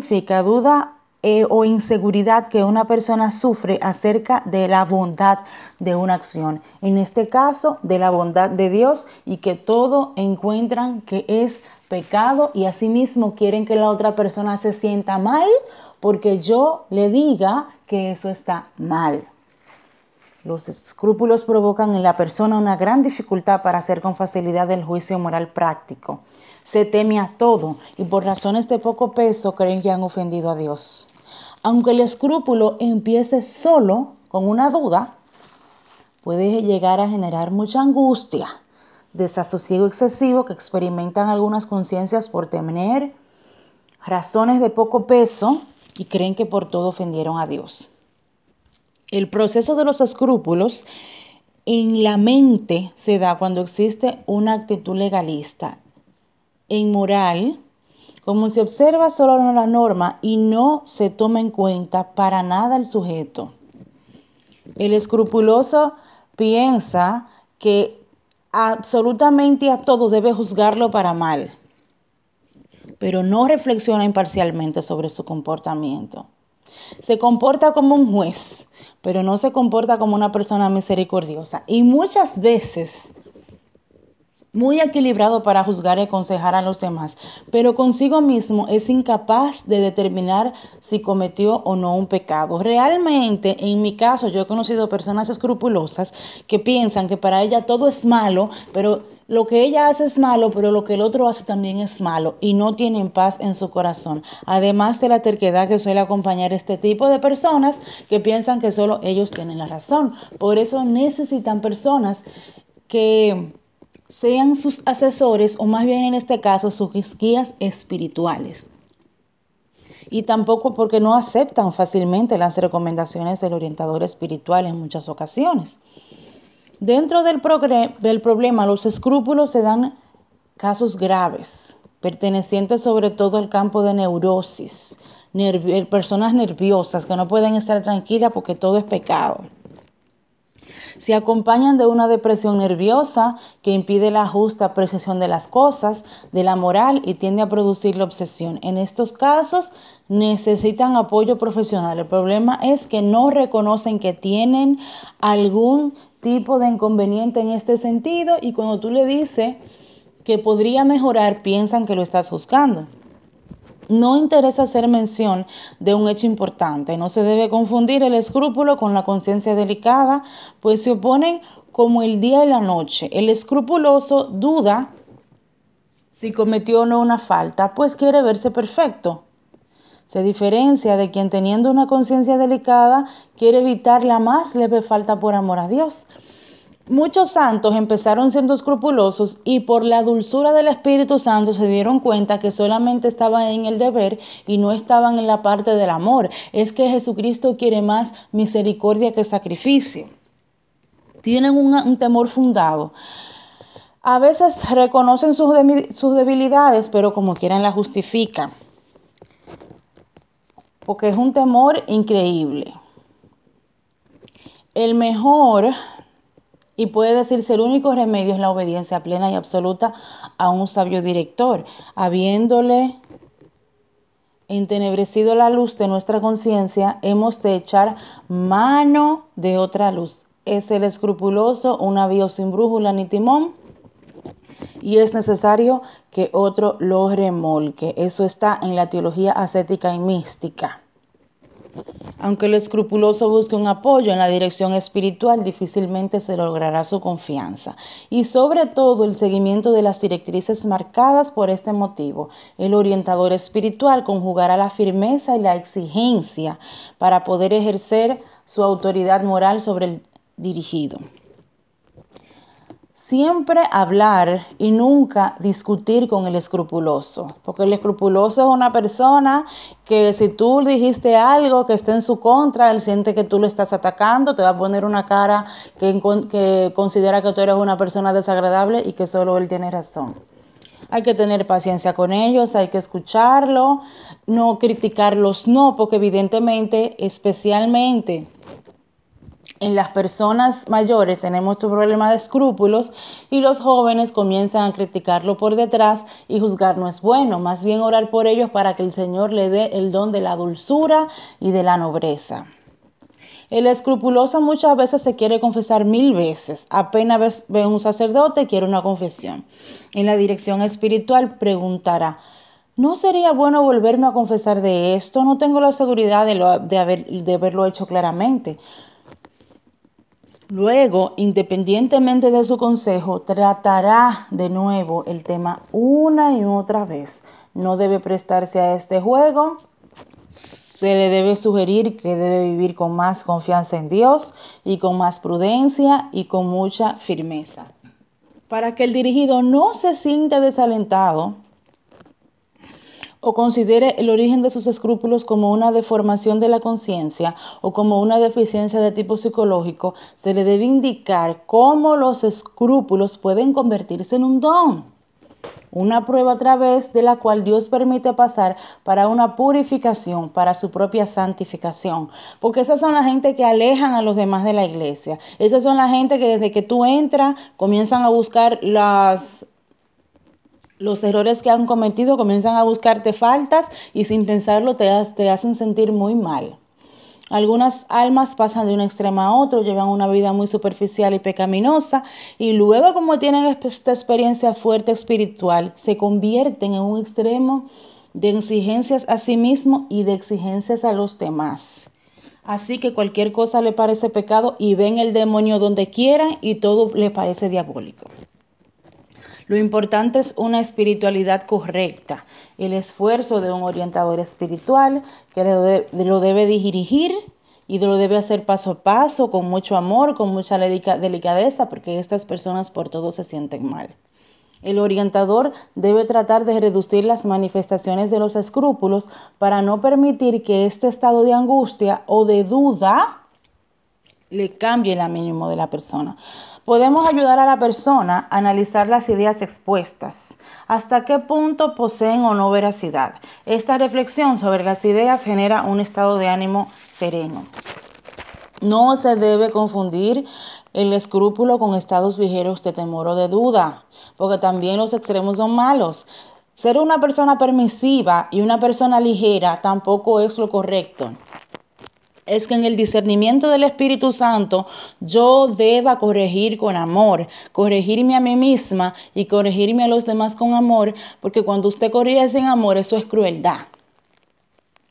significa duda eh, o inseguridad que una persona sufre acerca de la bondad de una acción. En este caso, de la bondad de Dios y que todo encuentran que es pecado y asimismo quieren que la otra persona se sienta mal porque yo le diga que eso está mal. Los escrúpulos provocan en la persona una gran dificultad para hacer con facilidad el juicio moral práctico. Se teme a todo y por razones de poco peso creen que han ofendido a Dios. Aunque el escrúpulo empiece solo con una duda, puede llegar a generar mucha angustia, desasosiego excesivo que experimentan algunas conciencias por tener razones de poco peso y creen que por todo ofendieron a Dios. El proceso de los escrúpulos en la mente se da cuando existe una actitud legalista, moral, como se observa solo la norma y no se toma en cuenta para nada el sujeto. El escrupuloso piensa que absolutamente a todos debe juzgarlo para mal, pero no reflexiona imparcialmente sobre su comportamiento. Se comporta como un juez pero no se comporta como una persona misericordiosa. Y muchas veces muy equilibrado para juzgar y aconsejar a los demás, pero consigo mismo es incapaz de determinar si cometió o no un pecado. Realmente, en mi caso, yo he conocido personas escrupulosas que piensan que para ella todo es malo, pero lo que ella hace es malo, pero lo que el otro hace también es malo y no tienen paz en su corazón. Además de la terquedad que suele acompañar este tipo de personas que piensan que solo ellos tienen la razón. Por eso necesitan personas que sean sus asesores o más bien en este caso sus guías espirituales. Y tampoco porque no aceptan fácilmente las recomendaciones del orientador espiritual en muchas ocasiones. Dentro del, del problema, los escrúpulos se dan casos graves, pertenecientes sobre todo al campo de neurosis, personas nerviosas que no pueden estar tranquilas porque todo es pecado se acompañan de una depresión nerviosa que impide la justa apreciación de las cosas, de la moral y tiende a producir la obsesión. En estos casos necesitan apoyo profesional. El problema es que no reconocen que tienen algún tipo de inconveniente en este sentido y cuando tú le dices que podría mejorar, piensan que lo estás buscando. No interesa hacer mención de un hecho importante. No se debe confundir el escrúpulo con la conciencia delicada, pues se oponen como el día y la noche. El escrupuloso duda si cometió o no una falta, pues quiere verse perfecto. Se diferencia de quien teniendo una conciencia delicada quiere evitar la más leve falta por amor a Dios. Muchos santos empezaron siendo escrupulosos y por la dulzura del Espíritu Santo se dieron cuenta que solamente estaban en el deber y no estaban en la parte del amor. Es que Jesucristo quiere más misericordia que sacrificio. Tienen un, temor fundado. A veces reconocen sus, sus debilidades, pero como quieran la justifican. Porque es un temor increíble. El mejor y puede decirse el único remedio es la obediencia plena y absoluta a un sabio director, habiéndole entenebrecido la luz de nuestra conciencia, hemos de echar mano de otra luz. Es el escrupuloso, un avión sin brújula ni timón, y es necesario que otro lo remolque. Eso está en la teología ascética y mística. Aunque el escrupuloso busque un apoyo en la dirección espiritual, difícilmente se logrará su confianza y sobre todo el seguimiento de las directrices marcadas por este motivo. El orientador espiritual conjugará la firmeza y la exigencia para poder ejercer su autoridad moral sobre el dirigido. Siempre hablar y nunca discutir con el escrupuloso, porque el escrupuloso es una persona que si tú dijiste algo que está en su contra, él siente que tú lo estás atacando, te va a poner una cara que, que considera que tú eres una persona desagradable y que solo él tiene razón hay que tener paciencia con ellos, hay que escucharlo, no criticarlos, no, porque evidentemente, especialmente en las personas mayores tenemos tu problema de escrúpulos y los jóvenes comienzan a criticarlo por detrás y juzgar no es bueno, más bien orar por ellos para que el Señor le dé el don de la dulzura y de la nobleza. El escrupuloso muchas veces se quiere confesar mil veces. Apenas ve un sacerdote, quiere una confesión. En la dirección espiritual preguntará, ¿no sería bueno volverme a confesar de esto? No tengo la seguridad de haberlo hecho claramente. Luego, independientemente de su consejo, tratará de nuevo el tema una y otra vez. No debe prestarse a este juego. Se le debe sugerir que debe vivir con más confianza en Dios y con más prudencia y con mucha firmeza. Para que el dirigido no se sienta desalentado, o considere el origen de sus escrúpulos como una deformación de la conciencia o como una deficiencia de tipo psicológico, se le debe indicar cómo los escrúpulos pueden convertirse en un don, una prueba a través de la cual Dios permite pasar para una purificación, para su propia santificación. Porque esas son las gente que alejan a los demás de la iglesia. Esas son la gente que desde que tú entras comienzan a buscar las los errores que han cometido, comienzan a buscarte faltas y sin pensarlo te, te hacen sentir muy mal. Algunas almas pasan de un extremo a otro, llevan una vida muy superficial y pecaminosa y luego como tienen esta experiencia fuerte espiritual, se convierten en un extremo de exigencias a sí mismo y de exigencias a los demás. Así que cualquier cosa le parece pecado y ven el demonio donde quieran y todo le parece diabólico. Lo importante es una espiritualidad correcta, el esfuerzo de un orientador espiritual que lo, debe dirigir y lo debe hacer paso a paso, con mucho amor, con mucha delicadeza, porque estas personas por todo se sienten mal. El orientador debe tratar de reducir las manifestaciones de los escrúpulos para no permitir que este estado de angustia o de duda le cambie el ánimo de la persona. Podemos ayudar a la persona a analizar las ideas expuestas, hasta qué punto poseen o no veracidad. Esta reflexión sobre las ideas genera un estado de ánimo sereno. No se debe confundir el escrúpulo con estados ligeros de temor o de duda, porque también los extremos son malos. Ser una persona permisiva y una persona ligera tampoco es lo correcto es que en el discernimiento del Espíritu Santo yo deba corregir con amor, corregirme a mí misma y corregirme a los demás con amor, porque cuando usted corrige sin amor, eso es crueldad.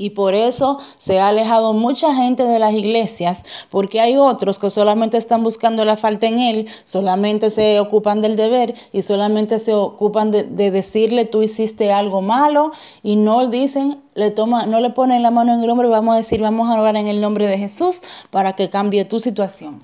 Y por eso se ha alejado mucha gente de las iglesias, porque hay otros que solamente están buscando la falta en él, solamente se ocupan del deber y solamente se ocupan de, decirle tú hiciste algo malo y no dicen, le toma, no le ponen la mano en el hombro y vamos a decir, vamos a orar en el nombre de Jesús para que cambie tu situación.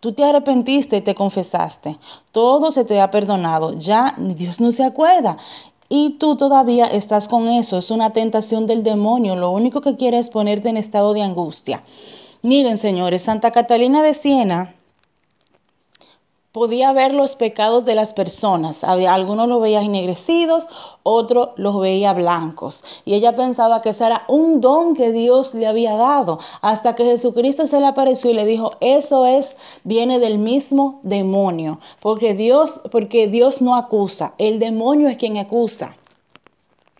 Tú te arrepentiste y te confesaste. Todo se te ha perdonado. Ya Dios no se acuerda. Y tú todavía estás con eso, es una tentación del demonio, lo único que quiere es ponerte en estado de angustia. Miren, señores, Santa Catalina de Siena podía ver los pecados de las personas. Algunos los veía ennegrecidos, otros los veía blancos. Y ella pensaba que ese era un don que Dios le había dado, hasta que Jesucristo se le apareció y le dijo, eso es, viene del mismo demonio, porque Dios, porque Dios no acusa, el demonio es quien acusa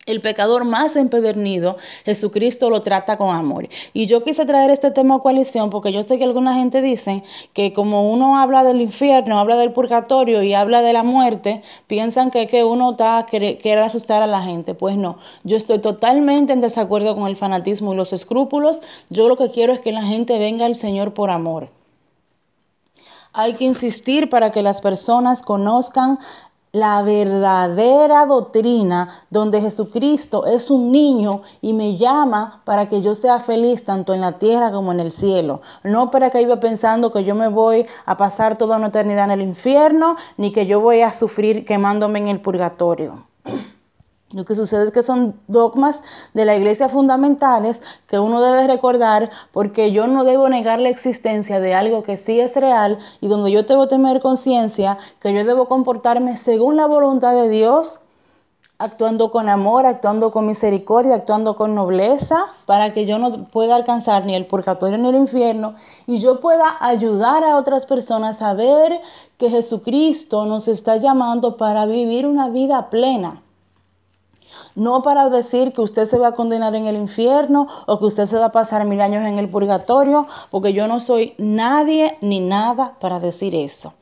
el pecador más empedernido, Jesucristo lo trata con amor. Y yo quise traer este tema a coalición porque yo sé que alguna gente dice que como uno habla del infierno, habla del purgatorio y habla de la muerte, piensan que, que uno está quiere asustar a la gente. Pues no, yo estoy totalmente en desacuerdo con el fanatismo y los escrúpulos. Yo lo que quiero es que la gente venga al Señor por amor. Hay que insistir para que las personas conozcan la verdadera doctrina donde Jesucristo es un niño y me llama para que yo sea feliz tanto en la tierra como en el cielo. No para que iba pensando que yo me voy a pasar toda una eternidad en el infierno ni que yo voy a sufrir quemándome en el purgatorio. Lo que sucede es que son dogmas de la iglesia fundamentales que uno debe recordar porque yo no debo negar la existencia de algo que sí es real y donde yo debo tener conciencia que yo debo comportarme según la voluntad de Dios, actuando con amor, actuando con misericordia, actuando con nobleza para que yo no pueda alcanzar ni el purgatorio ni el infierno y yo pueda ayudar a otras personas a ver que Jesucristo nos está llamando para vivir una vida plena no para decir que usted se va a condenar en el infierno o que usted se va a pasar mil años en el purgatorio, porque yo no soy nadie ni nada para decir eso.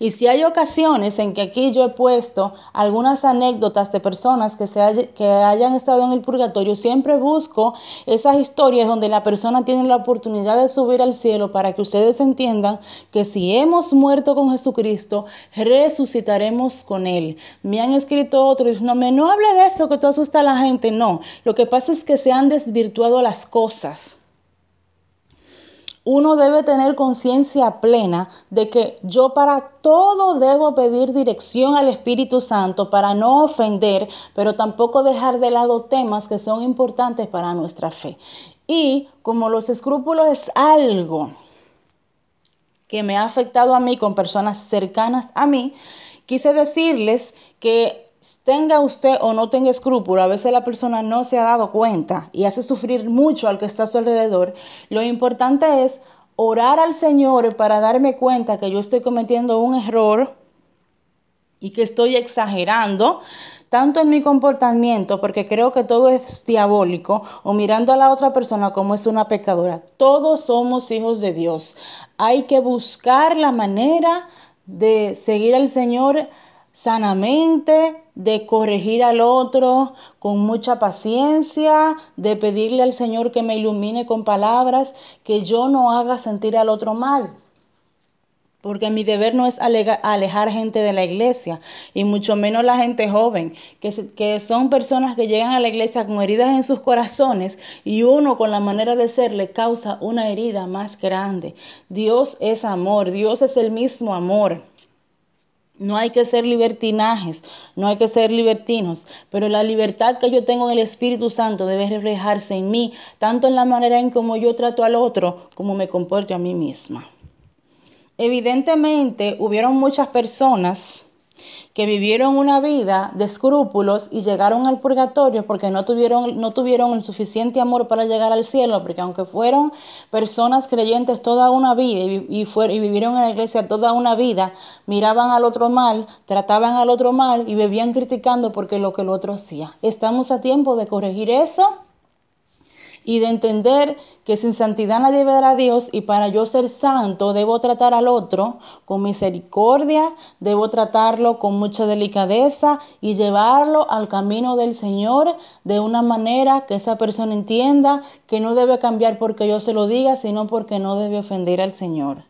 Y si hay ocasiones en que aquí yo he puesto algunas anécdotas de personas que, se hayan estado en el purgatorio, siempre busco esas historias donde la persona tiene la oportunidad de subir al cielo para que ustedes entiendan que si hemos muerto con Jesucristo, resucitaremos con Él. Me han escrito otros, no, me no hable de eso, que asusta a la gente, no. Lo que pasa es que se han desvirtuado las cosas. Uno debe tener conciencia plena de que yo para todo debo pedir dirección al Espíritu Santo para no ofender, pero tampoco dejar de lado temas que son importantes para nuestra fe. Y como los escrúpulos es algo que me ha afectado a mí con personas cercanas a mí, quise decirles que Tenga usted o no tenga escrúpulo, a veces la persona no se ha dado cuenta y hace sufrir mucho al que está a su alrededor. Lo importante es orar al Señor para darme cuenta que yo estoy cometiendo un error y que estoy exagerando tanto en mi comportamiento, porque creo que todo es diabólico, o mirando a la otra persona como es una pecadora. Todos somos hijos de Dios. Hay que buscar la manera de seguir al Señor sanamente, de corregir al otro con mucha paciencia, de pedirle al Señor que me ilumine con palabras, que yo no haga sentir al otro mal. Porque mi deber no es alejar gente de la iglesia, y mucho menos la gente joven, que, que son personas que llegan a la iglesia con heridas en sus corazones y uno con la manera de ser le causa una herida más grande. Dios es amor, Dios es el mismo amor. No hay que ser libertinajes, no hay que ser libertinos, pero la libertad que yo tengo en el Espíritu Santo debe reflejarse en mí, tanto en la manera en como yo trato al otro como me comporto a mí misma. Evidentemente, hubieron muchas personas que vivieron una vida de escrúpulos y llegaron al purgatorio porque no tuvieron, no tuvieron el suficiente amor para llegar al cielo, porque aunque fueron personas creyentes toda una vida y, y vivieron en la iglesia toda una vida, miraban al otro mal, trataban al otro mal y bebían criticando porque lo que el otro hacía. Estamos a tiempo de corregir eso y de entender que sin santidad nadie verá a Dios y para yo ser santo debo tratar al otro con misericordia, debo tratarlo con mucha delicadeza y llevarlo al camino del Señor de una manera que esa persona entienda que no debe cambiar porque yo se lo diga, sino porque no debe ofender al Señor.